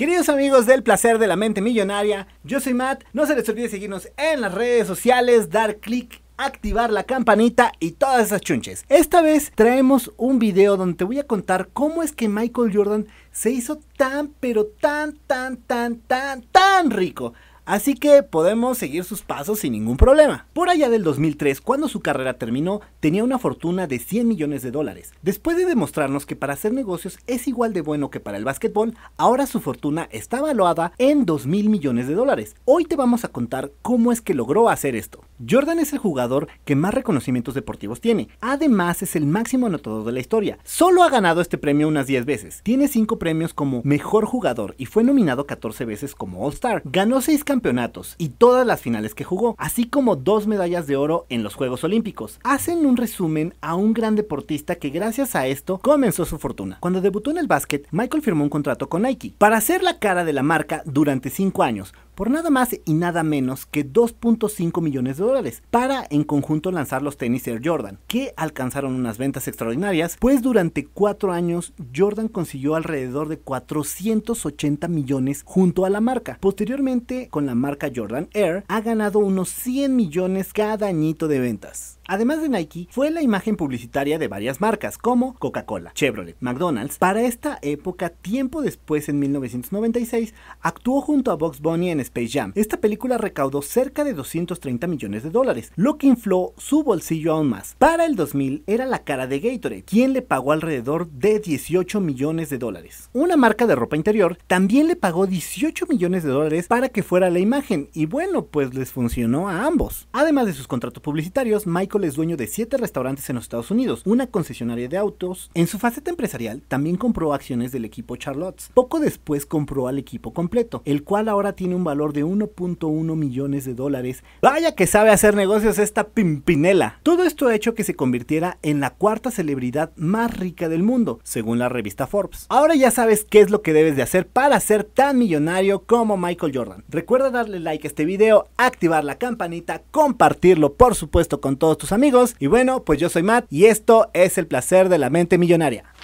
Queridos amigos del placer de la mente millonaria, yo soy Matt, no se les olvide seguirnos en las redes sociales, dar click, activar la campanita y todas esas chunches. Esta vez traemos un video donde te voy a contar cómo es que Michael Jordan se hizo tan, pero tan, tan, tan, tan, tan rico así que podemos seguir sus pasos sin ningún problema. Por allá del 2003, cuando su carrera terminó, tenía una fortuna de 100 millones de dólares. Después de demostrarnos que para hacer negocios es igual de bueno que para el básquetbol, ahora su fortuna está valuada en 2 mil millones de dólares. Hoy te vamos a contar cómo es que logró hacer esto. Jordan es el jugador que más reconocimientos deportivos tiene. Además, es el máximo anotador de la historia. Solo ha ganado este premio unas 10 veces. Tiene 5 premios como mejor jugador y fue nominado 14 veces como All-Star. Ganó 6 campeonatos y todas las finales que jugó, así como 2 medallas de oro en los Juegos Olímpicos. Hacen un resumen a un gran deportista que gracias a esto comenzó su fortuna. Cuando debutó en el básquet, Michael firmó un contrato con Nike para ser la cara de la marca durante 5 años por nada más y nada menos que 2.5 millones de dólares para en conjunto lanzar los tenis Air Jordan, que alcanzaron unas ventas extraordinarias, pues durante cuatro años Jordan consiguió alrededor de 480 millones junto a la marca. Posteriormente, con la marca Jordan Air, ha ganado unos 100 millones cada añito de ventas. Además de Nike, fue la imagen publicitaria de varias marcas como Coca-Cola, Chevrolet, McDonald's. Para esta época, tiempo después, en 1996, actuó junto a Box Bunny en Space Jam. Esta película recaudó cerca de 230 millones de dólares, lo que infló su bolsillo aún más. Para el 2000 era la cara de Gatorade, quien le pagó alrededor de 18 millones de dólares. Una marca de ropa interior también le pagó 18 millones de dólares para que fuera la imagen y bueno, pues les funcionó a ambos. Además de sus contratos publicitarios, Michael es dueño de siete restaurantes en los Estados Unidos, una concesionaria de autos. En su faceta empresarial también compró acciones del equipo Charlotte. Poco después compró al equipo completo, el cual ahora tiene un valor de 1.1 millones de dólares. Vaya que sabe hacer negocios esta pimpinela. Todo esto ha hecho que se convirtiera en la cuarta celebridad más rica del mundo, según la revista Forbes. Ahora ya sabes qué es lo que debes de hacer para ser tan millonario como Michael Jordan. Recuerda darle like a este video, activar la campanita, compartirlo por supuesto con todos tus amigos. Y bueno, pues yo soy Matt y esto es el placer de la mente millonaria.